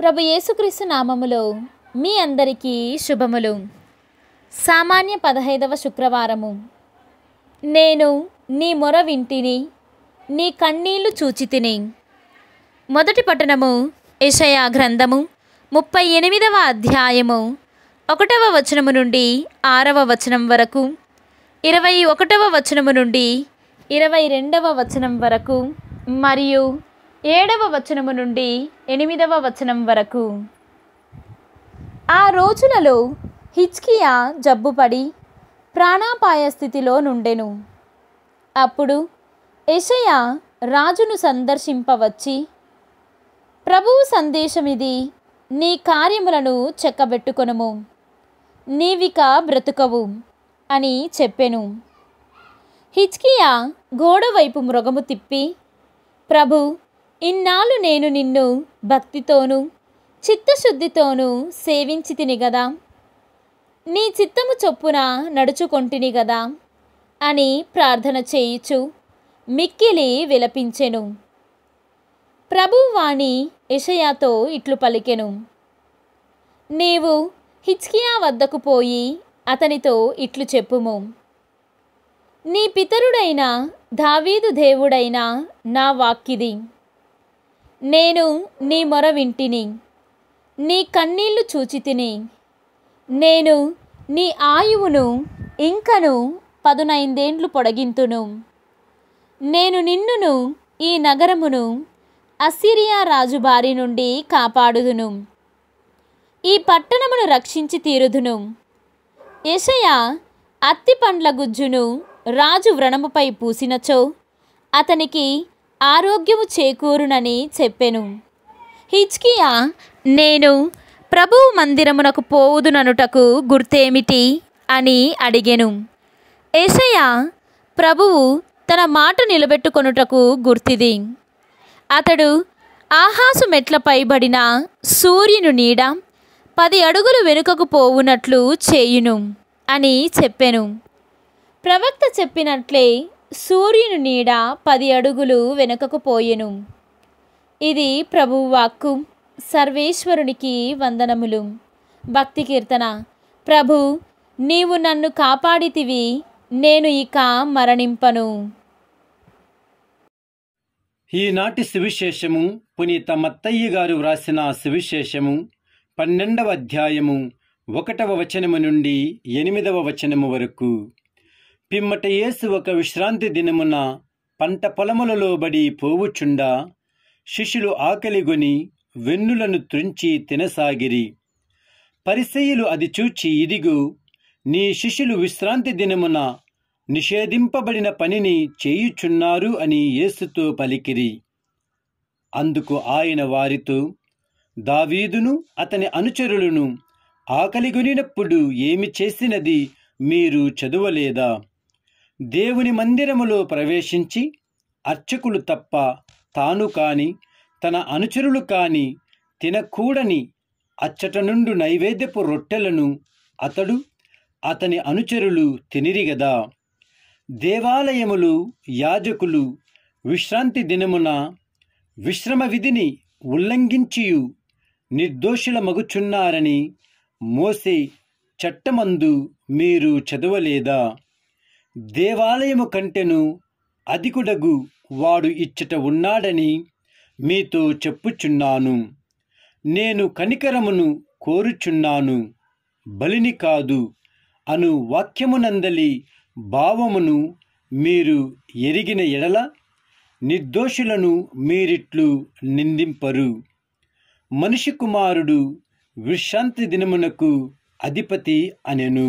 ప్రభు యేసుక్రీస్తు నామములో మీ అందరికీ శుభములు సామాన్య పదహైదవ శుక్రవారము నేను నీ మొర వింటిని నీ కన్నీళ్లు చూచితిని మొదటి పట్టణము యషయా గ్రంథము ముప్పై ఎనిమిదవ అధ్యాయము ఒకటవ వచనము నుండి ఆరవ వచనం వరకు ఇరవై ఒకటవ వచనము నుండి ఇరవై రెండవ వచనం వరకు మరియు ఏడవ వచనము నుండి ఎనిమిదవ వచనం వరకు ఆ రోజులలో హిచ్కియా జబ్బుపడి ప్రాణాపాయ స్థితిలో నుండెను అప్పుడు యశయ రాజును సందర్శింపవచ్చి ప్రభువు సందేశమిది నీ కార్యములను చెక్కబెట్టుకొనుము నీవిక బ్రతుకవు అని చెప్పెను హిచ్కియా గోడవైపు మృగము తిప్పి ప్రభు ఇన్నాళ్ళు నేను నిన్ను భక్తితోనూ చిత్తశుద్ధితోనూ సేవించి తిని గదా నీ చిత్తము చొప్పున నడుచుకొంటిని గదా అని ప్రార్థన చేయుచు మిక్కిలి విలపించెను ప్రభువాణి యషయాతో ఇట్లు పలికెను నీవు హిచ్కియా వద్దకు పోయి అతనితో ఇట్లు చెప్పుము నీ పితరుడైన దావీదు దేవుడైన నా వాక్కిది నేను నీ మొర వింటిని నీ కన్నీళ్లు చూచితిని నేను నీ ఆయువును ఇంకను పదునైందేండ్లు పొడగింతును నేను నిన్నును ఈ నగరమును అసిరియా రాజు బారి నుండి కాపాడుదును ఈ పట్టణమును రక్షించి తీరుదును యషయ అత్తి పండ్ల గుజ్జును రాజు వ్రణముపై పూసినచో అతనికి ఆరోగ్యము చేకూరునని చెప్పెను హిచ్కియా నేను ప్రభువు మందిరమునకు పోవుదుననుటకు గుర్తేమిటి అని అడిగెను ఏసయ్య ప్రభువు తన మాట నిలబెట్టుకొనుటకు గుర్తిది అతడు ఆహాసు పైబడిన సూర్యుని నీడ పది అడుగులు వెనుకకు పోవునట్లు చేయును అని చెప్పెను ప్రవక్త చెప్పినట్లే సూర్యుని నీడ పది అడుగులు వెనుకకు పోయెను ఇది ప్రభువాక్కు సర్వేశ్వరునికి వందనములు భక్తి కీర్తన ప్రభు నీవు నన్ను కాపాడితివి నేను ఇక మరణింపను ఈనాటి సువిశేషము పునీత మత్తయ్య గారు వ్రాసిన సువిశేషము పన్నెండవ అధ్యాయము ఒకటవ వచనము నుండి ఎనిమిదవ వచనము వరకు పిమ్మట యేసు ఒక విశ్రాంతి దినమున పంట పొలములలో బడి పోవుచుండా శిష్యులు ఆకలిగొని వెన్నులను త్రుంచి తినసాగిరి పరిసయులు అది చూచి ఇదిగు నీ శిష్యులు విశ్రాంతి దినమున నిషేధింపబడిన పనిని చేయుచున్నారు అని యేసుతో పలికిరి అందుకు ఆయన వారితో దావీదును అతని అనుచరులను ఆకలిగొనినప్పుడు ఏమి చేసినది మీరు చదువలేదా దేవుని మందిరములో ప్రవేశించి అర్చకులు తప్ప తాను కాని తన అనుచరులు కాని తినకూడని అచ్చట నుండు నైవేద్యపు రొట్టెలను అతడు అతని అనుచరులు తినిరిగదా దేవాలయములు యాజకులు విశ్రాంతి దినమున విశ్రమ విధిని ఉల్లంఘించియు నిర్దోషుల మగుచున్నారని మోసే చట్టమందు మీరు చదవలేదా దేవాలయము కంటెను అధికుడగు వాడు ఇచ్చట ఉన్నాడని మీతో చెప్పుచున్నాను నేను కనికరమును కోరుచున్నాను బలిని కాదు అను వాక్యమునందలి భావమును మీరు ఎరిగిన ఎడల నిర్దోషులను మీరిట్లు నిందింపరు మనిషి కుమారుడు విశ్రాంతి దినమునకు అధిపతి అనెను